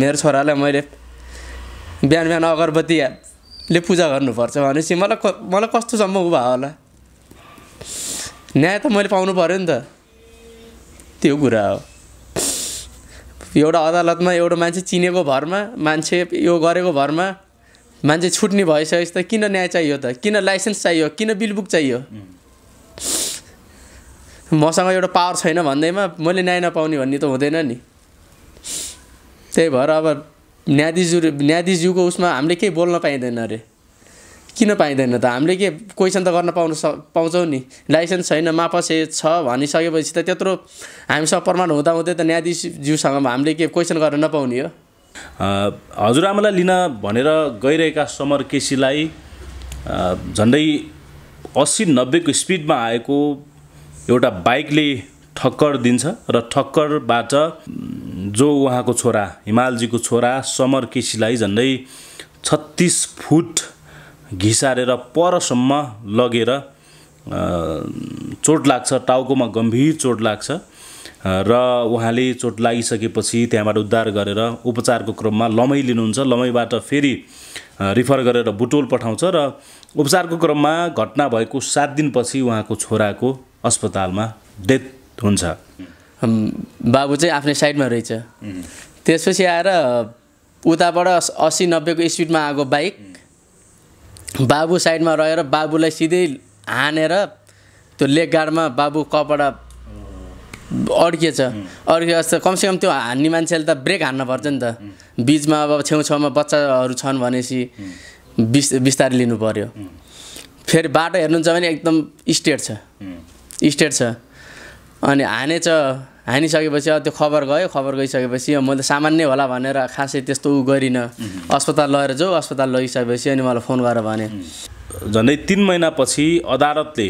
मेरो छोरालाई मैले बिहान बिहान अगरबत्तीले पूजा गर्नुपर्छ भनेपछि मलाई मलाई कस्तोसम्म उ भयो होला न्याय त मैले पाउनु पऱ्यो नि त त्यो कुरा हो एउटा अदालतमा एउटा मान्छे चिनेको भरमा मान्छे यो गरेको भरमा मान्छे छुट्ने भइसकेपछि त किन न्याय चाहियो त किन लाइसेन्स चाहियो किन बिलबुक चाहियो मसँग एउटा पावर छैन भन्दैमा मैले न्याय नपाउने भन्ने त हुँदैन नि त्यही भएर अब न्यायाधीशज्यू न्यायाधीशज्यूको उसमा हामीले केही बोल्न पाइँदैन अरे किन पाइँदैन त हामीले के क्वेसन त गर्न पाउनु स पाउँछौँ नि लाइसेन्स छैन मापसे छ भनिसकेपछि त त्यत्रो हामीसँग प्रमाण हुँदा हुँदै त न्यायाधीशज्यूसँग हामीले के क्वेसन गर्न नपाउने हो हजुरआमालाई लिन भनेर गइरहेका समर केसीलाई झन्डै असी नब्बेको स्पिडमा आएको एउटा बाइकले ठक्कर दिन्छ र ठक्करबाट जो उहाँको छोरा हिमालजीको छोरा समर केसीलाई झन्डै छत्तिस फुट घिसारेर परसम्म लगेर चोट लाग्छ टाउकोमा गम्भीर चोट लाग्छ र उहाँले चोट लागिसकेपछि त्यहाँबाट उद्धार गरेर उपचारको क्रममा लमै लिनुहुन्छ लमैबाट फेरि रिफर गरेर बुटोल पठाउँछ र उपचारको क्रममा घटना भएको सात दिनपछि उहाँको छोराको अस्पतालमा डेथ हुन्छ बाबु चाहिँ आफ्नै साइडमा रहेछ त्यसपछि आएर उताबाट असी नब्बेको स्पिडमा आएको बाइक बाबु साइडमा रहेर बाबुलाई सिधै हानेर त्यो लेग गार्डमा बाबु कपडा अड्किएछ अड्किएछ कमसेकम त्यो हान्ने मान्छेले त ब्रेक हान्न पर्छ नि त बिचमा अब छेउछाउमा बच्चाहरू छन् भनेपछि बिस् बिस्तारै लिनु पऱ्यो फेरि बाटो हेर्नुहुन्छ भने एकदम स्टेट छ स्टेट छ अनि हानेछ हानिसकेपछि अब त्यो खबर गयो खबर गइसकेपछि म त सामान्य होला भनेर खासै त्यस्तो ऊ गरिनँ अस्पताल लगेर जाऊ अस्पताल लगिसकेपछि अनि मलाई फोन गरेर भने झन्डै तिन महिनापछि अदालतले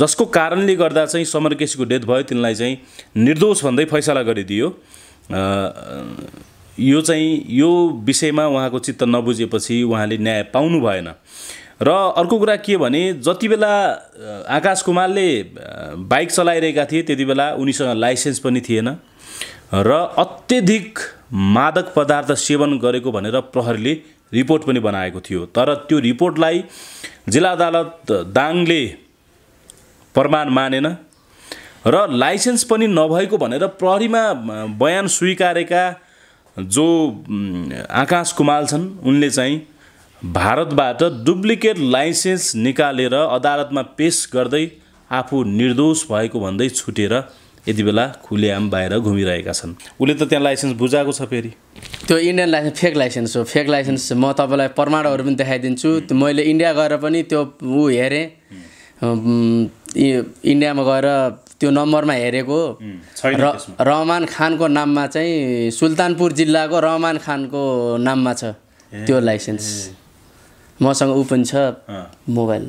जसको कारणले गर्दा चाहिँ समर केसीको डेथ भयो तिनलाई चाहिँ निर्दोष भन्दै फैसला गरिदियो यो चाहिँ यो विषयमा उहाँको चित्त नबुझेपछि उहाँले न्याय पाउनु भएन र अर्को कुरा के भने जति बेला आकाश कुमारले बाइक चलाइरहेका थिए त्यति बेला उनीसँग लाइसेन्स पनि थिएन र अत्यधिक मादक पदार्थ सेवन गरेको भनेर प्रहरीले रिपोर्ट पनि बनाएको थियो तर त्यो रिपोर्टलाई जिल्ला अदालत दाङले प्रमाण मानेन र लाइसेन्स पनि नभएको भनेर प्रहरीमा बयान स्वीकारेका जो आकाश कुमाल छन् उनले चाहिँ भारतबाट डुप्लिकेट लाइसेन्स निकालेर अदालतमा पेस गर्दै आफू निर्दोष भएको भन्दै छुटेर यति बेला खुलेआम बाहिर घुमिरहेका छन् उसले त त्यहाँ लाइसेन्स बुझाएको छ फेरि त्यो इन्डियन लाइसेन्स फेक लाइसेन्स हो फेक लाइसेन्स म तपाईँलाई प्रमाणहरू पनि देखाइदिन्छु मैले इन्डिया गएर पनि त्यो ऊ हेरेँ इन्डियामा गएर त्यो नम्बरमा हेरेको र रहमान खानको नाममा चाहिँ सुल्तानपुर जिल्लाको रहमान खानको नाममा छ त्यो लाइसेन्स मसँग ऊ पनि छ मोबाइल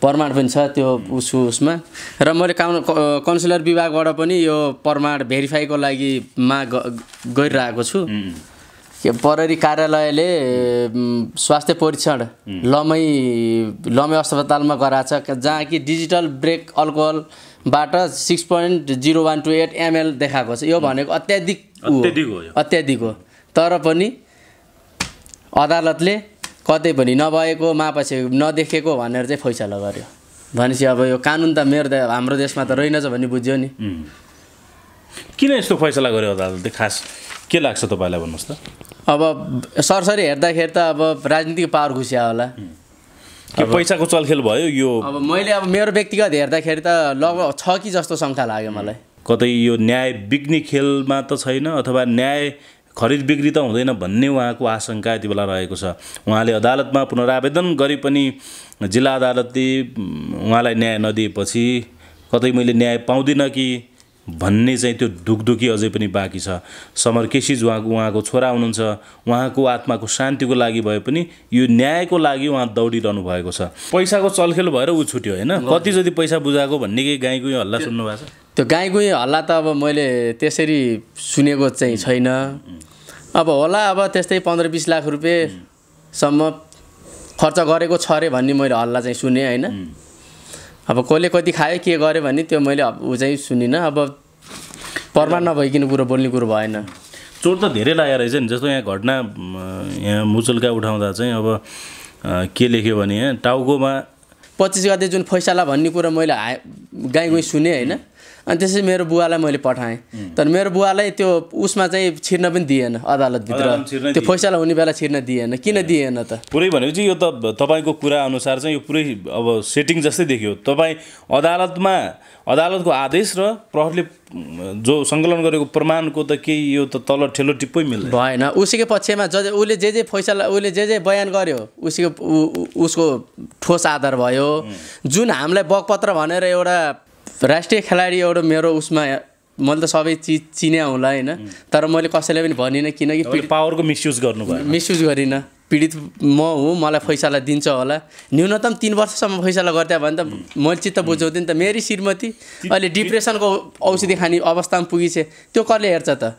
प्रमाण पनि छ त्यो उसको उसमा र मैले काउन् काउन्सिलर विभागबाट पनि यो प्रमाण भेरिफाईको लागि माग गरिरहेको छु के प्रहरी कार्यालयले स्वास्थ्य परीक्षण लमै लमै अस्पतालमा गराएको छ जहाँ कि डिजिटल ब्रेक अल्कोहलबाट six point zero one two eight ML देखाएको छ यो भनेको अत्याधिक अत्याधिक हो तर पनि अदालतले कतै पनि नभएको मापछि नदेखेको भनेर चाहिँ फैसला गर्यो भनेपछि अब यो कानुन त मेरो हाम्रो देशमा त रहेनछ भन्ने बुझ्यो नि किन यस्तो फैसला गर्यो अदालतले खास के लाग्छ तपाईँलाई भन्नुहोस् त अब सरसरी हेर्दाखेरि त अब राजनीतिक पावर घुसिया होला पैसाको चलखेल भयो यो अब मैले अब मेरो व्यक्तिगत हेर्दाखेरि त लगभग छ कि जस्तो शङ्का लाग्यो मलाई कतै यो न्याय बिग्ने खेलमा त छैन अथवा न्याय खरिद बिक्री त हुँदैन भन्ने उहाँको आशंका यति बेला रहेको छ उहाँले अदालतमा पुनरावेदन गरे पनि जिल्ला अदालतले उहाँलाई न्याय नदिएपछि कतै मैले न्याय पाउँदिनँ कि भन्ने चाहिँ त्यो ढुकढुकी अझै पनि बाँकी छ समर केसिज उहाँको उहाँको छोरा हुनुहुन्छ उहाँको आत्माको शान्तिको लागि भए पनि यो न्यायको लागि उहाँ दौडिरहनु भएको छ पैसाको चलखेल भएर ऊ छुट्यो होइन कति जति पैसा बुझाएको भन्ने केही गाईको हल्ला सुन्नु छ त्यो गाईको हल्ला त अब मैले त्यसरी सुनेको चाहिँ छैन अब होला अब त्यस्तै पन्ध्र बिस लाख रुपियाँसम्म खर्च गरेको छ अरे भन्ने मैले हल्ला चाहिँ सुने होइन अब कसले कति खायो के गर्यो भने त्यो मैले ऊ चाहिँ सुनिनँ अब प्रमाण नभइकन कुरो बोल्ने कुरो भएन चोट त धेरै लागेको रहेछ नि जस्तो यहाँ घटना यहाँ मुचुल्का उठाउँदा चाहिँ अब के लेख्यो भने यहाँ टाउकोमा पच्चिस गते जुन फैसला भन्ने कुरो मैले हा गाई गुई सुनेँ होइन अनि त्यसपछि मेरो बुवालाई मैले पठाएँ तर मेरो बुवालाई त्यो उसमा चाहिँ छिर्न पनि दिएन अदालतभित्र त्यो फैसला हुने बेला छिर्न दिएन किन दिएन त पुरै भनेपछि यो त तपाईँको कुरा अनुसार चाहिँ यो पुरै अब सेटिङ जस्तै देखियो तपाईँ अदालतमा अदालतको आदेश र प्रहरले जो सङ्कलन गरेको प्रमाणको त केही यो त तल ठेलो टिप्पै मिल्दैन भएन उसीको पक्षमा ज उसले जे जे फैसला उसले जे जे बयान गर्यो उसको उसको ठोस आधार भयो जुन हामीलाई बकपत्र भनेर एउटा राष्ट्रिय खेलाडी एउटा मेरो उसमा मैले त सबै चिज चिने होला होइन तर मैले कसैलाई पनि भनिनँ किनकि पावरको मिसयुज गर्नु मिसयुज गरिनँ पीडित म हो मलाई फैसला दिन्छ होला न्यूनतम तिन वर्षसम्म फैसला गरिदियो भने त मैले चित्त बुझाउँदिनँ त मेरी श्रीमती अहिले डिप्रेसनको औषधि खाने अवस्थामा पुगिसे त्यो कसले हेर्छ त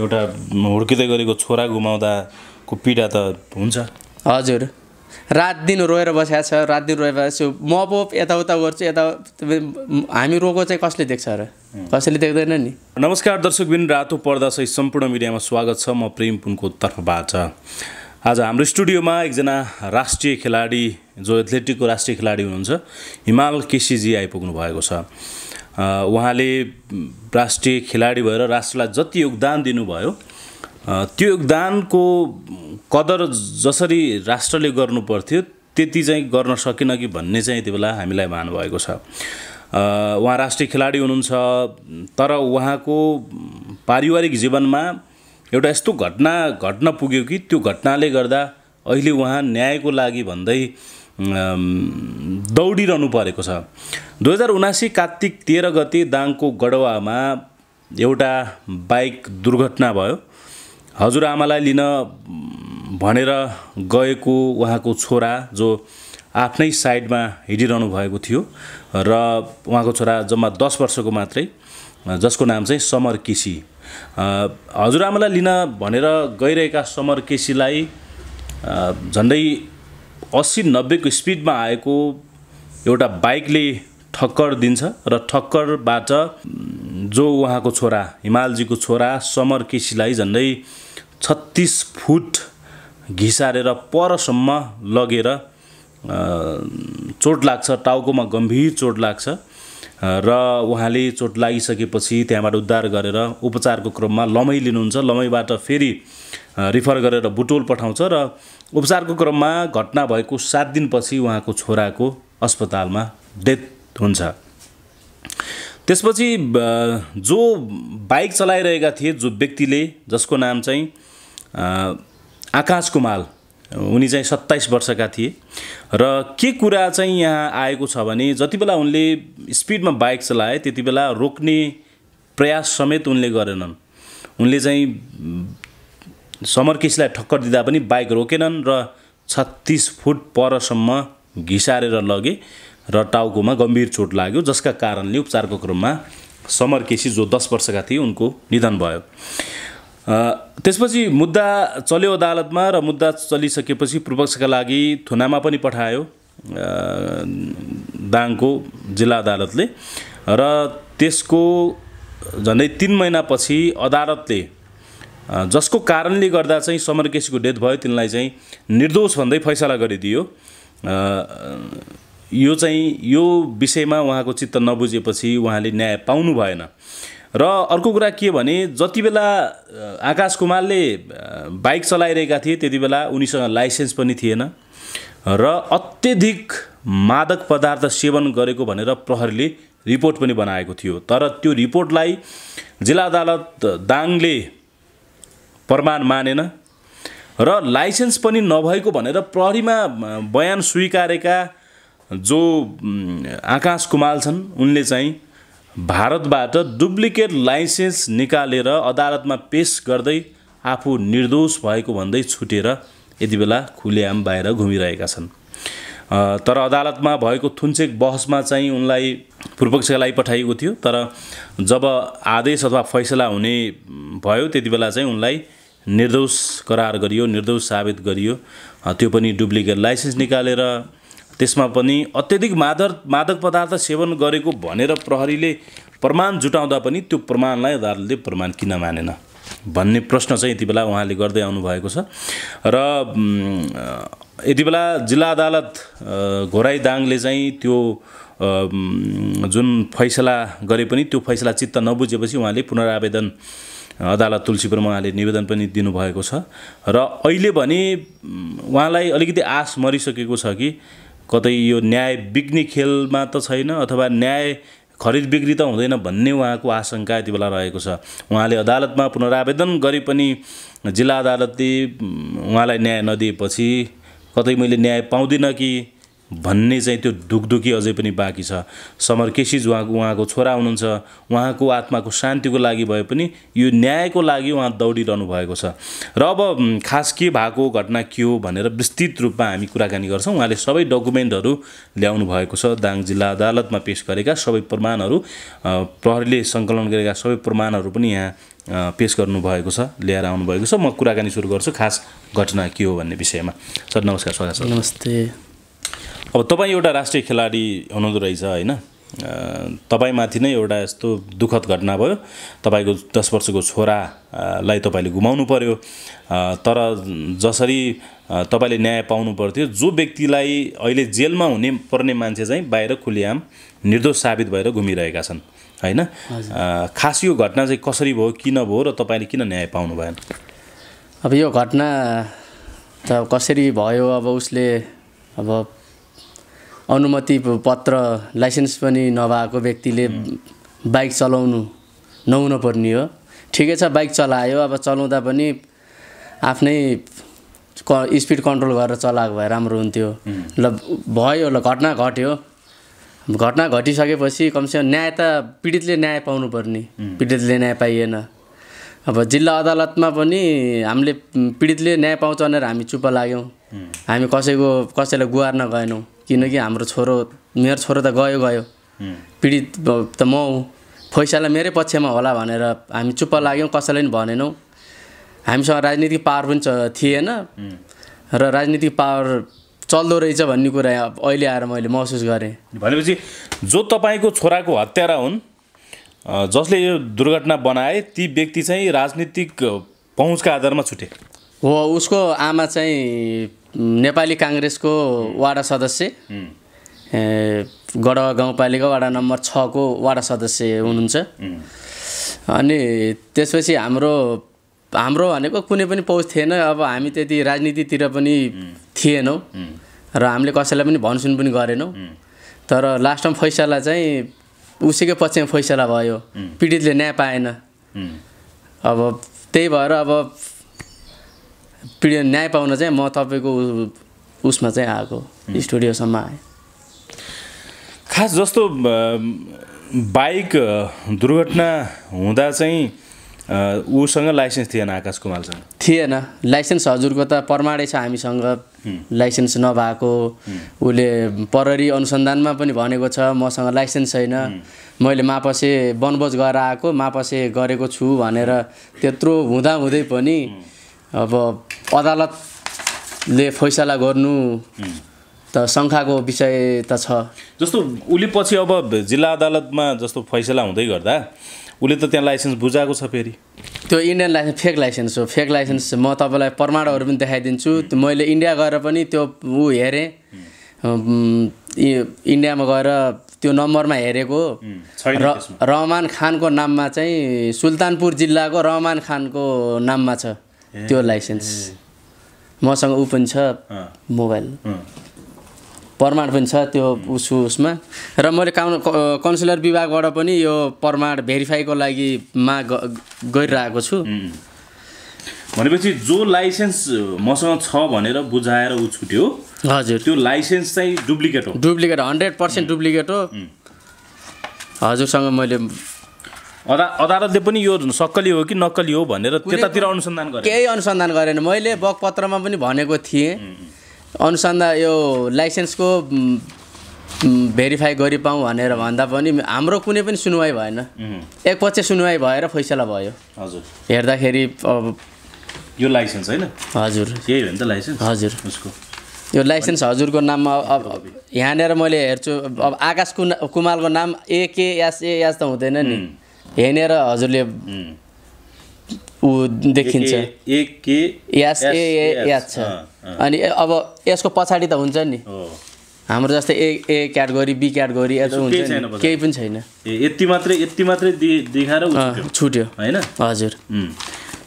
एउटा हुर्किँदै गरेको छोरा गुमाउँदाको पीडा त हुन्छ हजुर रात दिन रोएर बसेको छ रात दिन रोएर बसेको छु म अब यताउता गर्छु यता हामी रोको चाहिँ कसले देख्छ र कसैले देख्दैन नि नमस्कार दर्शकबिन रातो पर्दा पर्दासहित सम्पूर्ण मिडियामा स्वागत छ म प्रेम पुनको तर्फबाट आज हाम्रो स्टुडियोमा एकजना राष्ट्रिय खेलाडी जो एथलेटिकको राष्ट्रिय खेलाडी हुनुहुन्छ हिमाल केसीजी आइपुग्नु भएको छ उहाँले राष्ट्रिय खेलाडी भएर राष्ट्रलाई जति योगदान दिनुभयो त्यो योगदानको कदर जसरी राष्ट्रले गर्नु पर्थ्यो त्यति चाहिँ गर्न सकेन कि भन्ने चाहिँ त्यो बेला हामीलाई भान भएको छ उहाँ राष्ट्रिय खेलाडी हुनुहुन्छ तर उहाँको पारिवारिक जीवनमा एउटा यस्तो घटना घट्न पुग्यो कि त्यो घटनाले गर्दा अहिले उहाँ न्यायको लागि भन्दै दौडिरहनु परेको छ दुई हजार उनासी कात्तिक तेह्र गते दाङको गडवामा एउटा बाइक दुर्घटना भयो हजुरआमालाई लिन भनेर गएको उहाँको छोरा जो आफ्नै साइडमा हिँडिरहनु भएको थियो र उहाँको छोरा जम्मा दस वर्षको मात्रै जसको नाम चाहिँ समर केसी हजुरआमालाई लिन भनेर गइरहेका समर केसीलाई झन्डै असी नब्बेको स्पिडमा आएको एउटा बाइकले ठक्कर दिन्छ र ठक्करबाट जो उहाँको छोरा हिमालजीको छोरा समर केसीलाई झन्डै छत्तिस फुट घिसारेर परसम्म लगेर चोट लाग्छ टाउकोमा गम्भीर चोट लाग्छ र उहाँले चोट लागिसकेपछि त्यहाँबाट उद्धार गरेर उपचारको क्रममा लमै लिनुहुन्छ लमैबाट फेरि रिफर गरेर बुटोल पठाउँछ र उपचारको क्रममा घटना भएको सात दिनपछि उहाँको छोराको अस्पतालमा डेथ हुन्छ त्यसपछि जो बाइक चलाइरहेका थिए जो व्यक्तिले जसको नाम चाहिँ आकाश कुमाल उनी चाहिँ सत्ताइस वर्षका थिए र के कुरा चाहिँ यहाँ आएको छ भने जति बेला उनले स्पिडमा बाइक चलाए त्यति बेला रोक्ने प्रयास समेत उनले गरेनन् उनले चाहिँ समरकेसीलाई ठक्कर दिँदा पनि बाइक रोकेनन् र छत्तिस फुट परसम्म घिसारेर लगे र टाउकोमा गम्भीर चोट लाग्यो जसका कारणले उपचारको क्रममा समर केसी जो दस वर्षका थिए उनको निधन भयो त्यसपछि मुद्दा चल्यो अदालतमा र मुद्दा चलिसकेपछि पूर्वपक्षका लागि थुनामा पनि पठायो दाङको जिल्ला अदालतले र त्यसको झन्डै तिन महिनापछि अदालतले जसको कारणले गर्दा चाहिँ समर केसीको डेथ भयो तिनलाई चाहिँ निर्दोष भन्दै फैसला गरिदियो यो चाहिँ यो विषयमा उहाँको चित्त नबुझेपछि उहाँले न्याय पाउनु भएन र अर्को कुरा के भने जति बेला आकाश कुमारले बाइक चलाइरहेका थिए त्यति बेला उनीसँग लाइसेन्स पनि थिएन र अत्यधिक मादक पदार्थ सेवन गरेको भनेर प्रहरीले रिपोर्ट पनि बनाएको थियो तर त्यो रिपोर्टलाई जिल्ला अदालत दाङले प्रमाण मानेन र लाइसेन्स पनि नभएको भनेर प्रहरीमा बयान स्वीकारेका जो आकाश कुमाल छन् उनले चाहिँ भारतबाट डुप्लिकेट लाइसेन्स निकालेर अदालतमा पेस गर्दै आफू निर्दोष भएको भन्दै छुटेर यति बेला खुलेआम बाहिर घुमिरहेका छन् तर अदालतमा भएको थुन्चेक बहसमा चाहिँ उनलाई पूर्वपक्षलाई पठाइएको थियो तर जब आदेश अथवा फैसला हुने भयो त्यति बेला चाहिँ उनलाई निर्दोष करार गरियो निर्दोष साबित गरियो त्यो पनि डुप्लिकेट लाइसेन्स निकालेर त्यसमा पनि अत्यधिक मादर मादक पदार्थ सेवन गरेको भनेर प्रहरीले प्रमाण जुटाउँदा पनि त्यो प्रमाणलाई अदालतले प्रमाण किन मानेन भन्ने प्रश्न चाहिँ यति बेला उहाँले गर्दै आउनुभएको छ र यति बेला जिल्ला अदालत घोराई दाङले चाहिँ त्यो जुन फैसला गरे पनि त्यो फैसला चित्त नबुझेपछि उहाँले पुनरावेदन अदालत तुलसीपुरमा उहाँले निवेदन पनि दिनुभएको छ र अहिले भने उहाँलाई अलिकति आश मरिसकेको छ कि कतै यो न्याय बिग्ने खेलमा त छैन अथवा न्याय खरिद बिक्री त हुँदैन भन्ने उहाँको आशंका यति बेला रहेको छ उहाँले अदालतमा पुनरावेदन गरे पनि जिल्ला अदालतले उहाँलाई न्याय नदिएपछि कतै मैले न्याय पाउँदिनँ कि भन्ने चाहिँ त्यो ढुकढुकी अझै पनि बाँकी छ समर केसिज उहाँको उहाँको छोरा हुनुहुन्छ उहाँको आत्माको शान्तिको लागि भए पनि यो न्यायको लागि उहाँ दौडिरहनु भएको छ र अब खास के भएको घटना के हो भनेर विस्तृत रूपमा हामी कुराकानी गर्छौँ उहाँले सबै डकुमेन्टहरू ल्याउनु भएको छ दाङ जिल्ला अदालतमा पेस गरेका सबै प्रमाणहरू प्रहरीले सङ्कलन गरेका सबै प्रमाणहरू पनि यहाँ पेस गर्नुभएको छ ल्याएर आउनुभएको छ म कुराकानी सुरु गर्छु खास घटना के हो भन्ने विषयमा सर नमस्कार स्वागत छ नमस्ते अब तपाईँ एउटा राष्ट्रिय खेलाडी हुनुहुँदो रहेछ होइन तपाईँमाथि नै एउटा यस्तो दुःखद घटना भयो तपाईँको दस वर्षको छोरालाई तपाईँले गुमाउनु पर्यो तर जसरी तपाईँले न्याय पाउनु पर्थ्यो जो व्यक्तिलाई अहिले जेलमा हुने पर्ने मान्छे चाहिँ बाहिर खुलेआम निर्दोष साबित भएर घुमिरहेका छन् होइन खास यो घटना चाहिँ कसरी भयो किन भयो र तपाईँले किन न्याय पाउनु भएन अब यो घटना त कसरी भयो अब उसले अब अनुमति पत्र लाइसेन्स पनि नभएको व्यक्तिले बाइक चलाउनु नहुन पर्ने हो ठिकै छ बाइक चलायो अब चलाउँदा पनि आफ्नै क स्पिड कन्ट्रोल गरेर चलाएको भए राम्रो हुन्थ्यो ल भयो ल घटना घट्यो घटना घटिसकेपछि कमसेकम न्याय त पीडितले न्याय पाउनुपर्ने पीडितले न्याय पाइएन अब जिल्ला अदालतमा पनि हामीले पीडितले न्याय पाउँछ भनेर हामी चुप लाग्यौँ हामी कसैको कसैलाई गुहार्न गएनौँ किनकि हाम्रो छोरो मेरो छोरो त गयो गयो पीडित त म हो फैसला मेरै पक्षमा होला भनेर हामी चुप्प लाग्यौँ कसैलाई पनि भनेनौँ हामीसँग राजनीतिक पावर पनि थिएन र राजनीतिक पावर चल्दो रहेछ भन्ने कुरा अहिले आएर मैले महसुस गरेँ भनेपछि जो तपाईँको छोराको हत्यारा हुन् जसले यो दुर्घटना बनाए ती व्यक्ति चाहिँ राजनीतिक पहुँचका आधारमा छुटे हो उसको आमा चाहिँ नेपाली काङ्ग्रेसको वाडा सदस्य गडवा गाउँपालिका वाडा नम्बर छको वाडा सदस्य हुनुहुन्छ अनि त्यसपछि हाम्रो हाम्रो भनेको कुनै पनि पहुँच थिएन अब हामी त्यति राजनीतितिर पनि थिएनौँ र हामीले कसैलाई पनि भनसुन पनि गरेनौँ तर लास्टमा फैसला चाहिँ उसैकै पक्षमा फैसला भयो पीडितले न्याय पाएन अब त्यही भएर अब पीडित न्याय पाउन चाहिँ म तपाईँको उसमा चाहिँ आएको स्टुडियोसम्म आएँ खास जस्तो बाइक दुर्घटना हुँदा चाहिँ ऊसँग लाइसेन्स थिएन आकाश कुमारसँग थिएन लाइसेन्स हजुरको त प्रमाणै छ हामीसँग लाइसेन्स नभएको उसले प्रहरी अनुसन्धानमा पनि भनेको छ मसँग लाइसेन्स छैन मैले मापसे वनभोज गरेर आएको मापसे गरेको छु भनेर त्यत्रो हुँदाहुँदै पनि अब अदालतले फैसला गर्नु त शङ्खाको विषय त छ जस्तो उसले पछि अब जिल्ला अदालतमा जस्तो फैसला हुँदै गर्दा उसले त त्यहाँ लाइसेन्स बुझाएको छ फेरि त्यो इन्डियन लाइसेन्स फेक लाइसेन्स हो फेक लाइसेन्स म तपाईँलाई प्रमाणहरू पनि देखाइदिन्छु मैले इन्डिया गएर पनि त्यो ऊ हेरेँ इन्डियामा गएर त्यो नम्बरमा हेरेको र रहमान खानको नाममा चाहिँ सुल्तानपुर जिल्लाको रहमान खानको नाममा छ त्यो लाइसेन्स मसँग ऊ पनि छ मोबाइल प्रमाण पनि छ त्यो उसु उसमा र मैले काउन् कन्सुलर विभागबाट पनि यो प्रमाण भेरिफाईको लागि माग गरिरहेको छु भनेपछि जो लाइसेन्स मसँग छ भनेर बुझाएर ऊ छुट्यो हजुर त्यो लाइसेन्स चाहिँ डुप्लिकेट हो डुप्लिकेट हन्ड्रेड पर्सेन्ट डुप्लिकेट हो हजुरसँग मैले अदा अदालतले पनि यो सक्कली हो कि नक्कली हो भनेर त्यतातिर अनुसन्धान गरे केही अनुसन्धान गरेन मैले बकपत्रमा पनि भनेको थिएँ अनुसन्धान यो लाइसेन्सको भेरिफाई गरी भनेर भन्दा पनि हाम्रो कुनै पनि सुनवाई भएन एकपछि सुनवाई भएर फैसला भयो हजुर हेर्दाखेरि अब यो लाइसेन्स होइन हजुर यही हो नि त लाइसेन्स हजुर उसको यो लाइसेन्स हजुरको नाममा अब यहाँनिर मैले हेर्छु अब आकाश कुमालको नाम एके एस ए त हुँदैन नि हेनेर हजुरले ऊ देखिन्छ याद छ अनि अब यसको पछाडि त हुन्छ नि हाम्रो जस्तै A A category B category यस्तो हुन्छ केही पनि छैन यति मात्रै यति मात्रै देखाएर छुट्यो होइन हजुर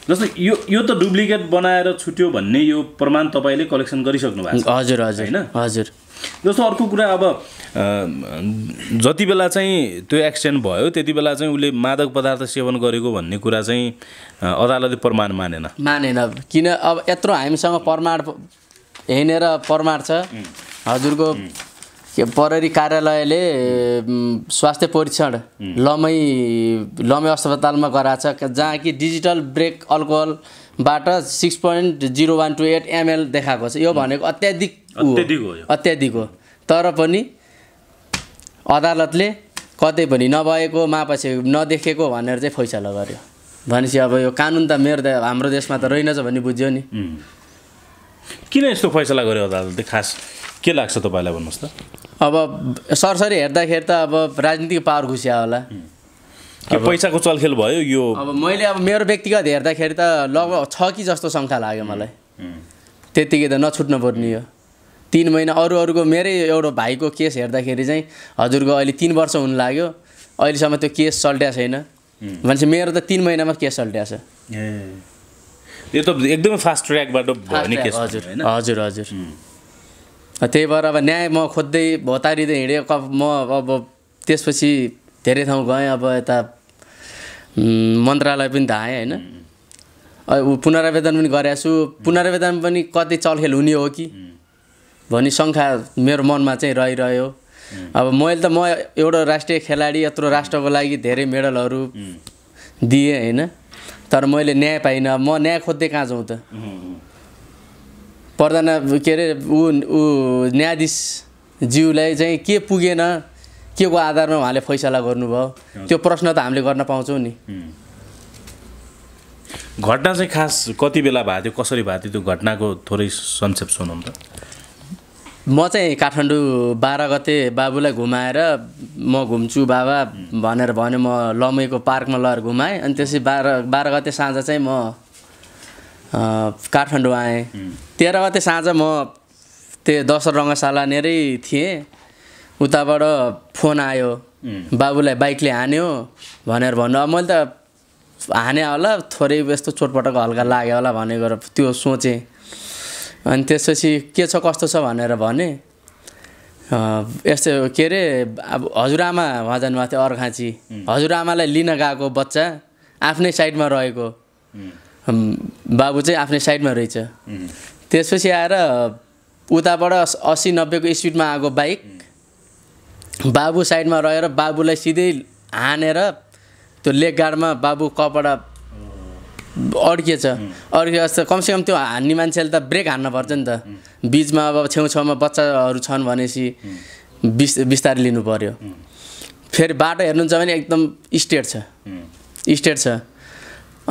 जस्तो यो यो त डुप्लिकेट बनाएर छुट्यो भन्ने यो प्रमाण तपाईँले कलेक्सन गरिसक्नु भएको हजुर हजुर होइन हजुर जस्तो अर्को कुरा अब जति बेला चाहिँ त्यो एक्सिडेन्ट भयो त्यति बेला चाहिँ उसले मादक पदार्थ सेवन गरेको भन्ने कुरा चाहिँ अदालतले प्रमाण मानेन मानेन किन अब यत्रो हामीसँग प्रमाण हिँडेर प्रमाण छ हजुरको प्रहरी कार्यालयले स्वास्थ्य परीक्षण लमै लमै अस्पतालमा गराएको छ जहाँ कि डिजिटल ब्रेक अल्कोहल बाट six point zero one two eight ML देखाएको छ यो भनेको अत्याधिक अत्याधिक हो तर पनि अदालतले कतै पनि नभएको मापछि नदेखेको भनेर चाहिँ फैसला गर्यो भनेपछि अब यो कानुन त मेरो हाम्रो देशमा त रहेनछ भन्ने बुझ्यो नि किन यस्तो फैसला गर्यो अदालतले खास के लाग्छ तपाईँलाई भन्नुहोस् त अब सरसरी हेर्दाखेरि त अब राजनीतिक पावर घुस्या होला के पैसाको चलखेल भयो यो अब मैले अब मेरो व्यक्तिगत हेर्दाखेरि त लगभग छ कि जस्तो शङ्का लाग्यो मलाई त्यतिकै त नछुट्नु पर्ने यो तिन महिना अरू अरूको मेरै एउटा भाइको केस हेर्दाखेरि चाहिँ हजुरको अहिले तिन वर्ष हुन लाग्यो अहिलेसम्म त्यो केस सल्ट्या छैन भनेपछि मेरो त तिन महिनामा केस सल्ट्या छ यो त एकदमै फास्ट ट्र्याकबाट हजुर हजुर हजुर त्यही भएर अब न्याय म खोज्दै भतारिँदै हिँडेँ म अब त्यसपछि धेरै ठाउँ गएँ अब यता मन्त्रालय पनि धाएँ होइन ऊ पुनरावेदन पनि गरेको छु पुनरावेदन पनि कति चलखेल हुने हो कि भन्ने शङ्का मेरो मनमा चाहिँ रहिरह्यो अब मैले त म एउटा राष्ट्रिय खेलाडी यत्रो राष्ट्रको लागि धेरै मेडलहरू दिएँ होइन तर मैले न्याय पाइनँ म न्याय खोज्दै कहाँ जाउँ त प्रधान के अरे ऊ ऊ न्यायाधीशज्यूलाई चाहिँ के पुगेन के को आधारमा उहाँले फैसला गर्नुभयो त्यो प्रश्न त हामीले गर्न पाउँछौँ नि घटना चाहिँ खास कति बेला भएको थियो कसरी भएको थियो त्यो घटनाको थोरै संक्षेप सुनौँ त म चाहिँ काठमाडौँ बाह्र गते बाबुलाई घुमाएर म घुम्छु बाबा भनेर भन्यो म लम्बईको पार्कमा लगेर घुमाएँ अनि त्यसपछि बाह्र बाह्र गते साँझ चाहिँ म काठमाडौँ आएँ तेह्र गते साँझ म त्यो दसर रङ्गशाला नेरै थिएँ उताबाट फोन आयो बाबुलाई बाइकले हान्यो भनेर भन्नु अब मैले त हाने होला थोरै यस्तो चोटपटक हल्का लाग्यो होला भनेको त्यो सोचेँ अनि त्यसपछि के छ कस्तो छ भनेर भने यस्तो के अरे अब हजुरआमा उहाँ जानुभएको थियो अर्खाँची हजुरआमालाई लिन गएको बच्चा आफ्नै साइडमा रहेको बाबु चाहिँ आफ्नै साइडमा रहेछ त्यसपछि आएर उताबाट असी नब्बेको स्पिडमा आएको बाइक बाबु साइडमा रहेर बाबुलाई सिधै हानेर त्यो लेग गार्डमा बाबु कपडा अड्किएछ अड्किए जस्तो कमसेकम त्यो हान्ने मान्छेले त ब्रेक हान्न पर्छ नि त बिचमा अब छेउछाउमा बच्चाहरू छन् भनेपछि बिस बिस्तारै लिनु पऱ्यो फेरि बाटो हेर्नुहुन्छ भने एकदम स्टेट छ स्टेट छ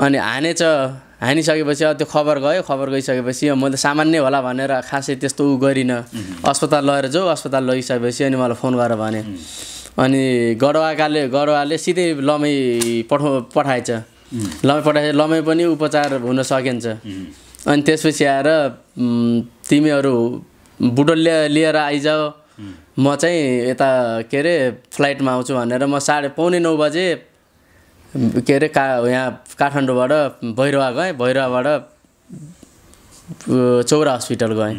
अनि हानेछ हानिसकेपछि अब त्यो खबर गयो खबर गइसकेपछि म त सामान्य होला भनेर खासै त्यस्तो ऊ गरिनँ अस्पताल लगेर जाऊ अस्पताल लगिसकेपछि अनि मलाई फोन गरेर भने अनि गडवाकाले गडवाले सिधै लमै पठाउ पठाएछ लमै पठाएछ लमै पनि उपचार हुन सकिन्छ अनि त्यसपछि आएर तिमीहरू बुटोल लिएर आइजाऊ म चाहिँ यता के अरे फ्लाइटमा आउँछु भनेर म साढे पाउने नौ बजे के अरे का यहाँ काठमाडौँबाट भैरुवा गएँ भैरवाबाट चौरा हस्पिटल गएँ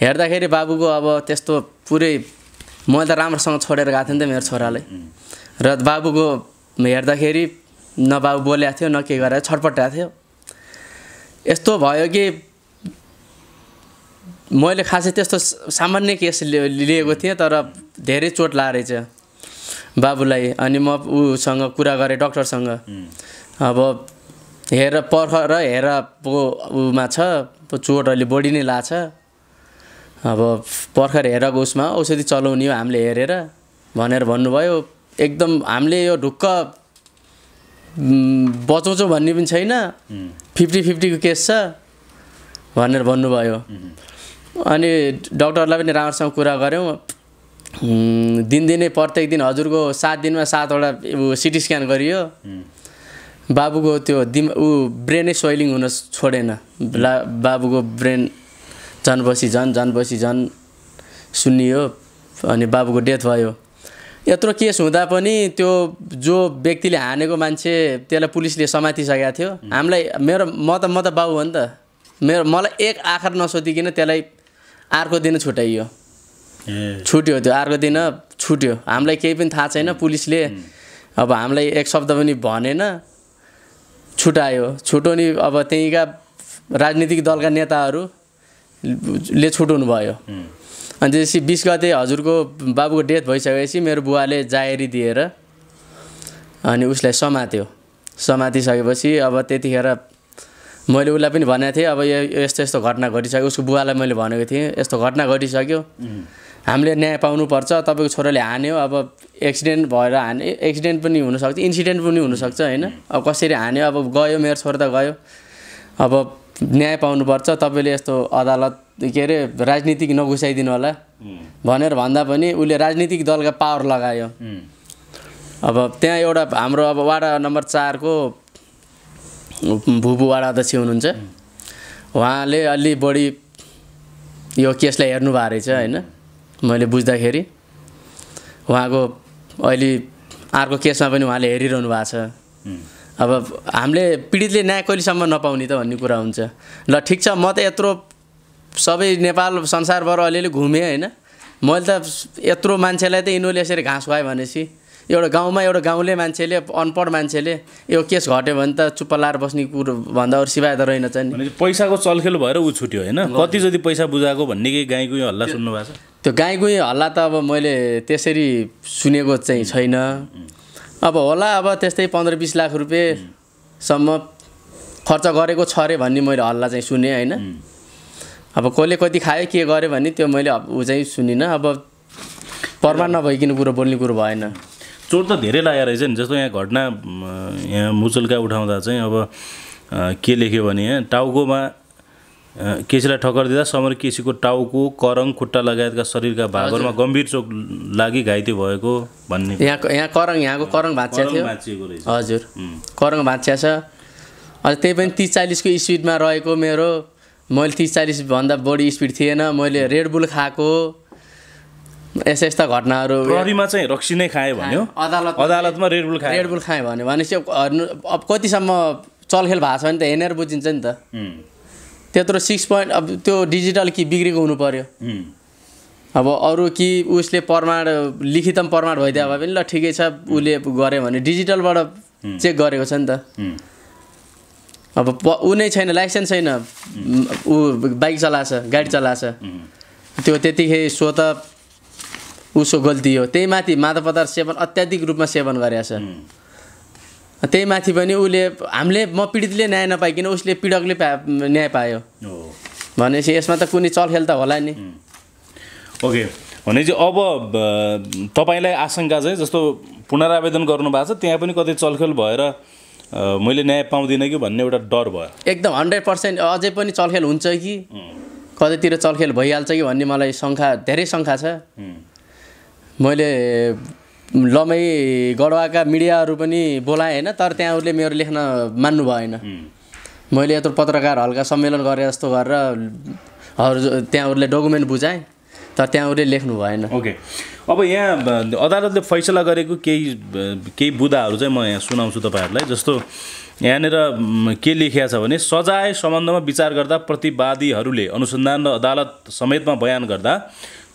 हेर्दाखेरि बाबुको अब त्यस्तो पुरै मैले त राम्रोसँग छोडेर गएको थिएँ नि त मेरो छोरालाई र बाबुको हेर्दाखेरि न बाबु बोलेको थियो न के गरेर छटपटाएको थियो यस्तो भयो कि मैले खासै त्यस्तो सामान्य केस लिएको थिएँ तर धेरै चोट लाएर चाहिँ बाबुलाई अनि म ऊसँग कुरा गरेँ डक्टरसँग अब हेर पर्ख र हेर पो उमा छ चोट अलि बढी नै लाछ अब पर्खर हेर उसमा औषधि चलाउने हो हामीले हेरेर भनेर भन्नुभयो एकदम हामीले यो ढुक्क बचाउँछौँ भन्ने पनि छैन फिफ्टी फिफ्टीको केस छ भनेर भन्नुभयो अनि डक्टरलाई पनि राम्रोसँग कुरा गऱ्यौँ दिनदिनै प्रत्येक दिन हजुरको सात दिनमा सातवटा ऊ सिटी स्क्यान गरियो बाबुको त्यो दिम ऊ ब्रेनै सोइलिङ हुन छोडेन ला बाबुको ब्रेन झन् बसी झन् झन् बसी झन् सुन्नियो अनि बाबुको डेथ भयो यत्रो केस हुँदा पनि त्यो जो व्यक्तिले हानेको मान्छे त्यसलाई पुलिसले समातिसकेको थियो हामीलाई मेरो म त म त बाबु हो नि त मेरो मलाई एक आखर नसोधिकन त्यसलाई अर्को दिन छुट्याइयो छुट्यो त्यो अर्को दिन छुट्यो हामीलाई केही पनि थाहा छैन पुलिसले hmm. अब हामीलाई एक शब्द पनि भनेन छुटायो छुटो नि अब त्यहीँका राजनीतिक दलका नेताहरूले छुट्नु भयो hmm. अनि त्यसपछि बिस गते हजुरको बाबुको डेथ भइसकेपछि मेरो बुवाले जायरी दिएर अनि उसलाई समात्यो समातिसकेपछि अब त्यतिखेर मैले उसलाई पनि भनेको थिएँ अब यो यस्तो यस्तो घटना घटिसक्यो उसको बुवालाई मैले भनेको थिएँ यस्तो घटना घटिसक्यो hmm. हामीले न्याय पाउनुपर्छ तपाईँको छोराले हान्यो अब एक्सिडेन्ट भएर हान्यो एक्सिडेन्ट पनि हुनसक्छ इन्सिडेन्ट पनि हुनसक्छ होइन अब कसरी हान्यो अब गयो मेरो छोरा त गयो अब न्याय पाउनुपर्छ तपाईँले यस्तो अदालत के अरे राजनीतिक नघुसाइदिनु होला भनेर भन्दा पनि उसले राजनीतिक दलका पावर लगायो अब त्यहाँ एउटा हाम्रो अब वाडा नम्बर चारको भुबु वाडा अध्यक्ष हुनुहुन्छ उहाँले अलि बढी यो केसलाई हेर्नु भएको रहेछ होइन मैले बुझ्दाखेरि उहाँको अहिले अर्को केसमा पनि उहाँले हेरिरहनु भएको छ अब हामीले पीडितले न्याय कहिलेसम्म नपाउने त भन्ने कुरा हुन्छ ल ठिक छ म त यत्रो सबै नेपाल संसारभर अलिअलि घुमेँ होइन मैले त यत्रो मान्छेलाई त यिनीहरूले यसरी घाँस खुवायो भनेपछि एउटा गाउँमा एउटा गाउँले मान्छेले अनपढ मान्छेले यो केस घट्यो भने त चुप्प लाएर बस्ने कुरो भन्दा अरू सिवाय त रहेनछ नि पैसाको चलखेल भएर ऊ छुट्यो होइन कति जति पैसा बुझाएको भन्ने केही गाईको हल्ला सुन्नु छ त्यो गाई गुई हल्ला त अब मैले त्यसरी सुनेको चाहिँ छैन अब होला अब त्यस्तै पन्ध्र बिस लाख रुपियाँसम्म खर्च गरेको छ अरे भन्ने मैले हल्ला चाहिँ सुने होइन अब कसले कति खायो के गर्यो भने त्यो मैले ऊ चाहिँ सुनिनँ अब प्रमाण नभइकन कुरो बोल्ने कुरो भएन चोर त धेरै लागेको रहेछ नि जस्तो यहाँ घटना यहाँ मुचुल्का उठाउँदा चाहिँ अब के लेख्यो भने यहाँ टाउकोमा केसीलाई ठक्कर दिँदा समर केसीको टाउको करङ खुट्टा लगायतका शरीरका भागहरूमा गम्भीर चोक लागि घाइते भएको भन्ने यहाँ यहाँ करङ यहाँको करङ भाँचिया थियो हजुर करङ भाँच्या छ अन्त त्यही पनि तिस चालिसको स्पिडमा रहेको मेरो मैले तिस चालिसभन्दा बढी स्पिड थिएन मैले रेड बुल खाएको यस्ता यस्ता घटनाहरू प्रहरीमा चाहिँ रक्सी नै खाएँ भन्यो अदालत अदालतमा रेडबुल खाएँ बुल खाएँ भन्यो भनेपछि अब कतिसम्म चलखेल भएको छ भने त हेर्नेर बुझिन्छ नि त त्यत्रो सिक्स पोइन्ट अब त्यो डिजिटल कि बिग्रेको हुनु पऱ्यो अब अरू कि उसले प्रमाण लिखितम प्रमाण भइदियो भए पनि ल ठिकै छ उसले गऱ्यो भने डिजिटलबाट चेक गरेको छ नि त अब प ऊ नै छैन लाइसेन्स छैन ऊ बाइक चलाएछ गाडी चलाएछ त्यो त्यतिखेर सो त उसको गल्ती हो त्यही माथि मादक पदार्थ सेवन अत्याधिक रूपमा सेवन गरेछ त्यही माथि पनि उसले हामीले म पीडितले न्याय नपाइकन उसले पीडकले पा न्याय पायो भनेपछि यसमा त कुनै चलखेल त होला नि ओके भनेपछि अब तपाईँलाई आशङ्का चाहिँ जस्तो पुनरावेदन गर्नुभएको छ त्यहाँ पनि कतै चलखेल भएर मैले न्याय पाउँदिनँ कि भन्ने एउटा डर भयो एकदम हन्ड्रेड पर्सेन्ट अझै पनि चलखेल हुन्छ कि कतैतिर चलखेल भइहाल्छ कि भन्ने मलाई शङ्का धेरै शङ्का छ मैले लमै गढवाका मिडियाहरू पनि बोलाएँ होइन तर त्यहाँ उसले मेरो लेख्न मान्नु भएन मैले यत्रो पत्रकार हल्का सम्मेलन गरेँ जस्तो गरेर त्यहाँ उसले डकुमेन्ट बुझाएँ तर त्यहाँ उसले लेख्नु भएन ओके अब यहाँ अदालतले फैसला गरेको केही केही बुदाहरू चाहिँ म यहाँ सुनाउँछु तपाईँहरूलाई जस्तो यहाँनिर के लेखिया छ भने सजाय सम्बन्धमा विचार गर्दा प्रतिवादीहरूले अनुसन्धान र अदालत समेतमा बयान गर्दा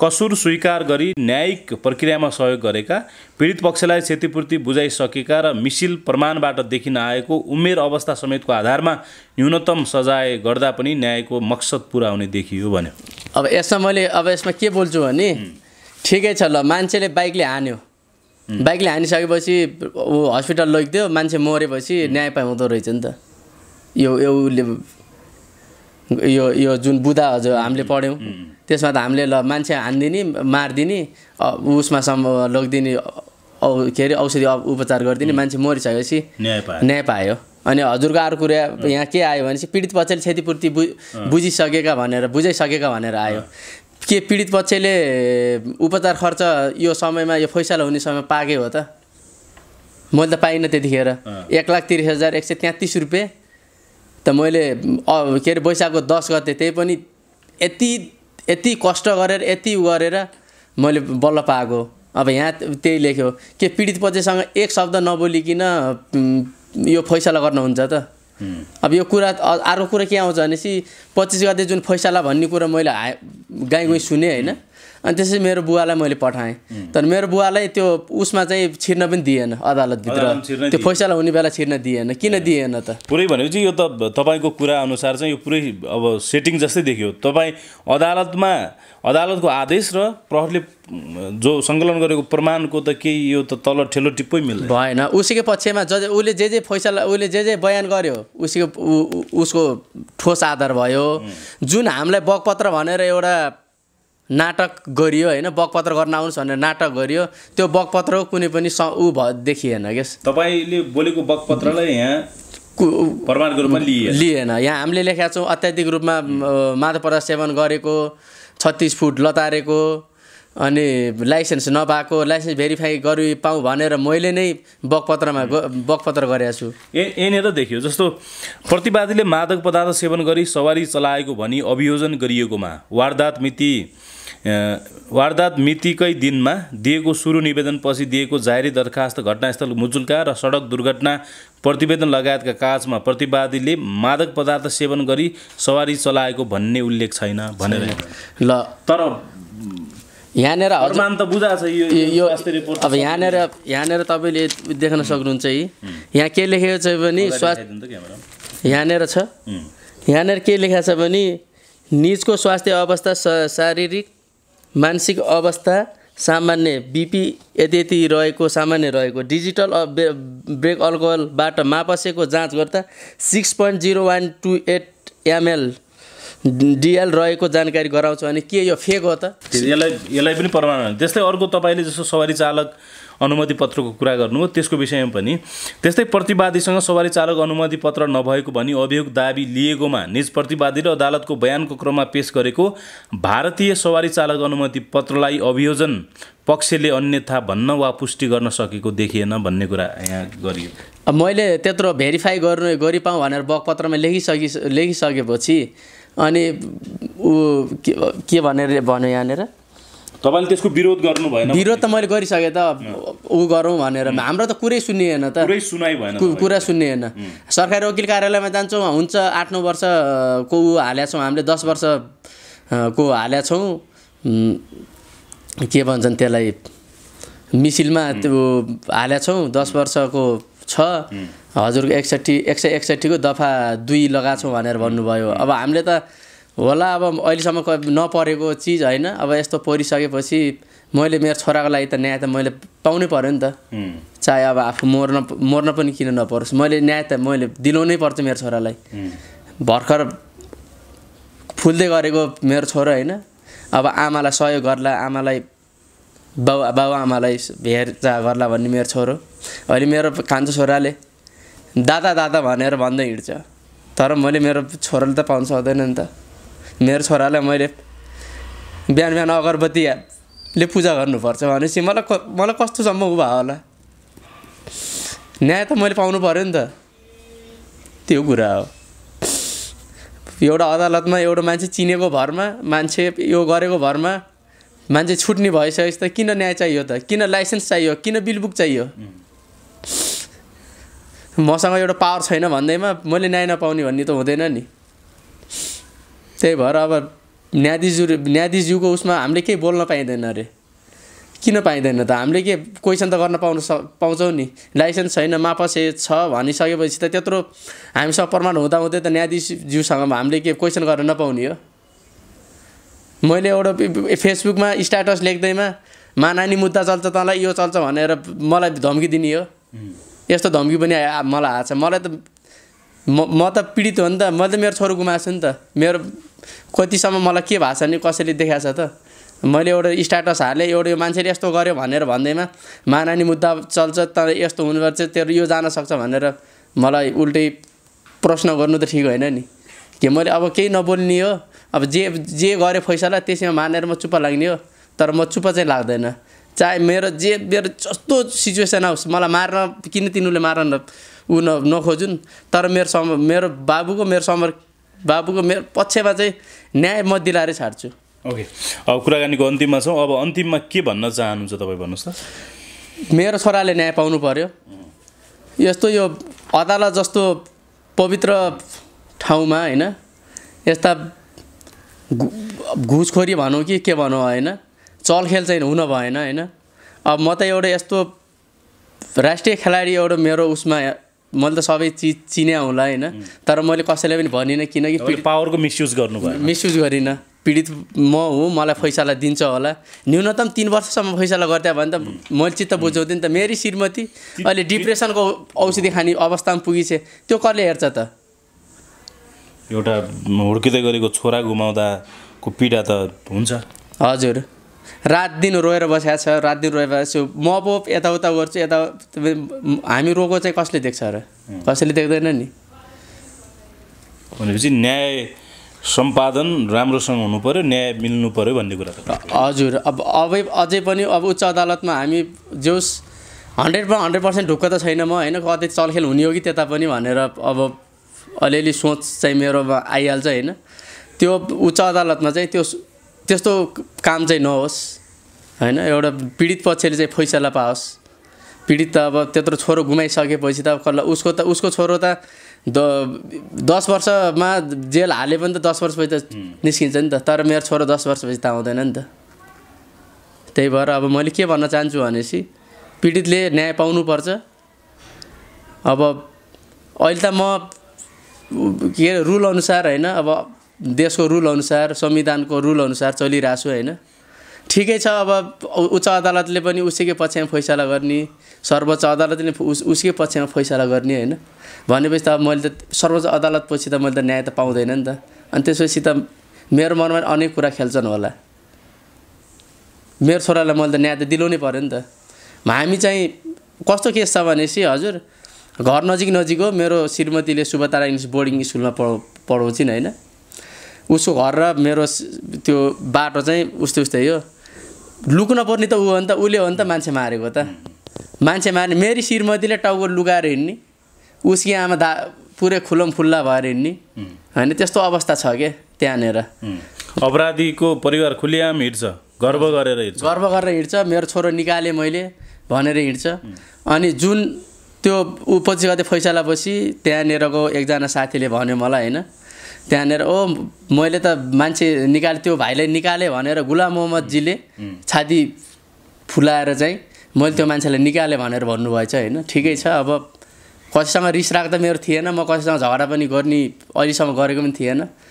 कसुर स्वीकार गरी न्यायिक प्रक्रियामा सहयोग गरेका पीडित पक्षलाई क्षतिपूर्ति बुझाइसकेका र मिसिल प्रमाणबाट देखिन आएको उमेर अवस्था समेतको आधारमा न्यूनतम सजाय गर्दा पनि न्यायको मकसद पुरा हुने देखियो भन्यो अब यसमा मैले अब यसमा के बोल्छु भने ठिकै छ ल मान्छेले बाइकले हान्यो बाइकले हानिसकेपछि ऊ हस्पिटल लगिदियो मान्छे मरेपछि न्याय पाउँदो रहेछ नि त यो यो यो जुन बुधा हजुर हामीले पढ्यौँ त्यसमा त हामीले ल मान्छे हानिदिने मारिदिने उसमा सम्भव लगिदिने औ के अरे औषधि उपचार गरिदिने मान्छे मरिसकेपछि न्याय पायो अनि हजुरको अरू कुरा यहाँ के आयो भनेपछि पीडित पक्षले क्षतिपूर्ति बु बुझिसकेका भनेर बुझाइसकेका भनेर आयो के पीडित पक्षले उपचार खर्च यो समयमा यो फैसला हुने समय पाएकै हो त मैले त पाइनँ त्यतिखेर एक लाख तिरिस हजार एक सय तेत्तिस रुपियाँ त मैले के अरे वैशाखको दस गते त्यही पनि यति यति कष्ट गरेर यति गरेर मैले बल्ल पाएको अब यहाँ त्यही लेख्यो के पीडित पक्षसँग एक शब्द नबोलिकन यो फैसला गर्नुहुन्छ त अब यो कुरा अर्को कुरा के आउँछ भनेपछि पच्चिस गते जुन फैसला भन्ने कुरा मैले गाई गुई सुने होइन अनि त्यसपछि मेरो बुवालाई मैले पठाएँ तर मेरो बुवालाई त्यो उसमा चाहिँ छिर्न पनि दिएन अदालतभित्र त्यो फैसला हुने बेला छिर्न दिएन किन दिएन त पुरै भनेपछि यो त तपाईँको कुरा अनुसार चाहिँ यो पुरै अब सेटिङ जस्तै देखियो तपाईँ अदालतमा अदालतको आदेश र प्रहरले जो सङ्कलन गरेको प्रमाणको त केही यो त तल ठेलो टिप्पै मिल्दैन भएन उसैको पक्षमा ज उसले जे जे फैसला उसले जे जे बयान गर्यो उसीको उसको ठोस आधार भयो जुन हामीलाई बकपत्र भनेर एउटा नाटक गरियो होइन बकपत्र गर्न आउनुहोस् भनेर नाटक गरियो त्यो बकपत्र कुनै पनि स ऊ भ देखिएन क्या तपाईँले बोलेको बकपत्रलाई यहाँ प्रमाणको रूपमा लिए लिएन यहाँ हामीले लेखेका छौँ अत्याधिक रूपमा मादक पदार्थ सेवन गरेको छत्तिस फुट लतारेको अनि लाइसेन्स नभएको लाइसेन्स भेरिफाई गरी पाऊँ भनेर मैले नै बकपत्रमा बकपत्र गरेको छु ए यहाँनिर देखियो जस्तो प्रतिवादीले मादक पदार्थ सेवन गरी सवारी चलाएको भनी अभियोजन गरिएकोमा वारदात मिति वारदात मितिकै दिनमा दिएको सुरु निवेदनपछि दिएको जाहेरी दरखास्त घटनास्थल मुजुल्का र सडक दुर्घटना प्रतिवेदन लगायतका काजमा प्रतिवादीले मादक पदार्थ सेवन गरी सवारी चलाएको भन्ने उल्लेख छैन भनेर ल तर यहाँनिर अरमान त बुझा छ यो यो अब यहाँनिर यहाँनिर तपाईँले देख्न सक्नुहुन्छ है यहाँ के लेखेको छ भने स्वास्थ्य यहाँनिर छ यहाँनिर के लेखा छ भने निजको स्वास्थ्य अवस्था शारीरिक मानसिक अवस्था सामान्य बिपी यति यति रहेको सामान्य रहेको डिजिटल ब्रेक अल्कोहलबाट मापसेको जाँच गर्दा six point zero one two eight ML DL रहेको जानकारी गराउँछ भने के यो फेक हो त यसलाई यसलाई पनि प्रमाण त्यस्तै अर्को तपाईँले जस्तो सवारी चालक अनुमति पत्रको कुरा गर्नु हो त्यसको विषयमा पनि त्यस्तै प्रतिवादीसँग सवारी चालक अनुमति पत्र नभएको भनी अभियोग दावी लिएकोमा निज प्रतिवादी र अदालतको बयानको क्रममा पेस गरेको भारतीय सवारी चालक अनुमति पत्रलाई अभियोजन पक्षले अन्यथा भन्न वा पुष्टि गर्न सकेको देखिएन भन्ने कुरा यहाँ गरियो मैले त्यत्रो भेरिफाई गर्नु गरिपाऊँ भनेर बकपत्रमा लेखिसकि लेखिसकेपछि अनि ऊ के भनेर भन्यो यहाँनिर तपाईँले त्यसको विरोध गर्नु भएन विरोध त मैले गरिसकेँ त ऊ गरौँ भनेर हाम्रो त कुरै सुनिएन त कुरै सुनाइ भएन कुरा सुनिएन सरकारी वकिल कार्यालयमा जान्छौँ हुन्छ आठ नौ वर्षको ऊ हाल्या छौँ हामीले दस वर्ष को हाल्या छौँ के भन्छन् त्यसलाई मिसिलमा त्यो हाल्या छौँ दस वर्षको छ हजुरको एकसट्ठी एक सय एकसट्ठीको दफा दुई लगाएको छौँ भनेर भन्नुभयो अब हामीले त होला अब अहिलेसम्म नपरेको चिज होइन अब यस्तो परिसकेपछि मैले मेरो छोराको लागि त न्याय त मैले पाउनै पऱ्यो नि त चाहे अब आफू मर्न मर्न पनि किन नपरोस् मैले न्याय त मैले दिलाउनै पर्छ मेरो छोरालाई भर्खर फुल्दै गरेको मेरो छोरो होइन अब आमालाई सहयोग गर्ला आमालाई बाउ बाबुआमालाई हेरचाह गर्ला भन्ने मेरो छोरो अहिले मेरो कान्छो छोराले दादा दादा भनेर भन्दै हिँड्छ तर मैले मेरो छोराले त पाउनु सक्दैन नि त मेरो छोरालाई मैले बिहान बिहान अगरबत्तीले पूजा गर्नुपर्छ भनेपछि मलाई मलाई कस्तोसम्म ऊ भयो होला न्याय त मैले पाउनु पऱ्यो नि त त्यो कुरा हो एउटा अदालतमा एउटा मान्छे चिनेको भरमा मान्छे यो गरेको भरमा मान्छे छुट्ने भइसकेपछि त किन न्याय चाहियो त किन लाइसेन्स चाहियो किन बिलबुक चाहियो मसँग एउटा पावर छैन भन्दैमा मैले न्याय नपाउने भन्ने त हुँदैन नि त्यही भएर अब न्यायाधीशज्यू न्यायाधीशज्यूको उसमा हामीले केही बोल्न पाइँदैन अरे किन पाइँदैन त हामीले के क्वेसन त गर्न पाउनु स पाउँछौँ नि लाइसेन्स छैन मापसे छ भनिसकेपछि त त्यत्रो हामीसँग प्रमाण हुँदा हुँदै त न्यायाधीशज्यूसँग हामीले के क्वेसन गर्न नपाउने हो मैले एउटा फेसबुकमा स्ट्याटस लेख्दैमा मानानी मुद्दा चल्छ तँलाई यो चल्छ भनेर मलाई धम्की दिने हो यस्तो धम्की पनि मलाई आएको छ मलाई त म त पीडित हो नि त मैले त मेरो छोरो गुमाएको छु नि त मेरो कतिसम्म मलाई के भएको छ नि कसैले देखाएको छ त मैले एउटा स्ट्याटस हालेँ एउटा यो मान्छेले यस्तो गर्यो भनेर भन्दैमा मानानी मुद्दा चल्छ तर यस्तो हुनुपर्छ तेरो यो जान सक्छ भनेर मलाई उल्टै प्रश्न गर्नु त ठिक होइन नि कि मैले अब केही नबोल्ने हो अब जे जे गरेँ फैसला त्यसैमा मानेर म चुप्प लाग्ने हो तर म चुप्प चाहिँ लाग्दैन चाहे मेरो जे मेरो जस्तो सिचुएसन आओस् मलाई मार्न किन तिनीहरूले मार्न ऊ न नखोजुन् तर मेरो सम मेरो बाबुको मेरो समर बाबुको मेरो पक्षमा चाहिँ न्याय म दिलाएरै छाड्छु ओके अब कुराकानीको अन्तिममा छौँ अब अन्तिममा के भन्न चाहनुहुन्छ तपाईँ भन्नुहोस् त मेरो छोराले न्याय पाउनु पर्यो यस्तो यो अदालत जस्तो पवित्र ठाउँमा होइन यस्ता घुसखोरी भनौँ कि के भनौँ होइन चलखेल चाहिँ हुन भएन होइन अब म त एउटा यस्तो राष्ट्रिय खेलाडी एउटा मेरो उसमा मैले त सबै चिज चिने होला होइन तर मैले कसैलाई पनि भनिनँ किनकि पावरको मिसयुज गर्नु भयो मिसयुज गरिनँ पीडित म हो मलाई फैसला दिन्छ होला न्यूनतम तिन वर्षसम्म फैसला गर्थ्यो भने त मैले चित्त बुझाउँदिनँ त मेरी श्रीमती अहिले डिप्रेसनको औषधि खाने अवस्थामा पुगिसे त्यो कसले हेर्छ त एउटा हुर्किँदै गरेको छोरा गुमाउँदाको पीडा त हुन्छ हजुर रात दिन रोएर बसेको छ रात दिन रोएर बसेको छु म पो यताउता गर्छु यता हामी रोएको चाहिँ कसले देख्छ र कसैले देख्दैन नि भनेपछि न्याय सम्पादन राम्रोसँग हुनु पऱ्यो न्याय मिल्नु पऱ्यो भन्ने कुरा हजुर अब अबै अझै पनि अब उच्च अदालतमा हामी जोस् हन्ड्रेड हन्ड्रेड पर्सेन्ट ढुक्क त छैन म होइन कतै चलखेल हुने हो कि त्यता पनि भनेर अब अलिअलि सोच चाहिँ मेरोमा आइहाल्छ होइन त्यो उच्च अदालतमा चाहिँ त्यो त्यस्तो काम चाहिँ नहोस् होइन एउटा पीडित पक्षले चाहिँ फैसला पाओस् पीडित त अब त्यत्रो छोरो गुमाइसकेपछि त कसलाई उसको त उसको छोरो त द दस वर्षमा जेल हाले पनि त दस वर्षपछि त निस्किन्छ नि त तर मेरो छोरो दस वर्षपछि त आउँदैन नि त त्यही भएर अब मैले के भन्न चाहन्छु भनेपछि पीडितले न्याय पाउनुपर्छ अब अहिले त म के रुल अरे अनुसार होइन अब देशको रुलअनुसार संविधानको रुलअनुसार चलिरहेको छु होइन ठिकै छ अब उच्च अदालतले पनि उसैकै पक्षमा फैसला गर्ने सर्वोच्च अदालतले उस उसकै पक्षमा फैसला गर्ने होइन भनेपछि त अब मैले त सर्वोच्च अदालतपछि त मैले त न्याय त पाउँदैन नि त अनि त्यसपछि त मेरो मनमा अनेक कुरा खेल्छन् होला मेरो छोरालाई मैले त न्याय त दिलाउनै पऱ्यो नि त हामी चाहिँ कस्तो केस छ भनेपछि हजुर घर नजिक नजिक हो मेरो श्रीमतीले शुभतारा इङ्ग्लिस बोर्डिङ स्कुलमा पढ पढाउँछिन् होइन उसको घर र मेरो त्यो बाटो चाहिँ उस्तै उस्तै हो लुक्न पर्ने त ऊ हो नि त उसले हो नि त मान्छे मारेको त मान्छे मार्ने मेरी श्रीमतीले टाउको लुगाएर हिँड्ने उसकी आमा दा पुरै खुलम खुल्ला भएर हिँड्ने होइन त्यस्तो अवस्था छ के त्यहाँनिर अपराधीको परिवार खुलियाम हिँड्छ गर्व गरेर हिँड्छ गर्व गरेर हिँड्छ मेरो छोरो निकालेँ मैले भनेर हिँड्छ अनि जुन त्यो ऊ पछि फैसला पछि त्यहाँनिरको एकजना साथीले भन्यो मलाई होइन त्यहाँनिर ओ मैले त मान्छे निकाले त्यो भाइले निकालेँ भनेर गुलाम मोहम्मदजीले छाती फुलाएर चाहिँ मैले त्यो मान्छेलाई निकालेँ भनेर भन्नुभएछ होइन ठिकै छ अब कसैसँग रिस राख्दा मेरो थिएन म कसैसँग झगडा पनि गर्ने अहिलेसम्म गरेको पनि थिएन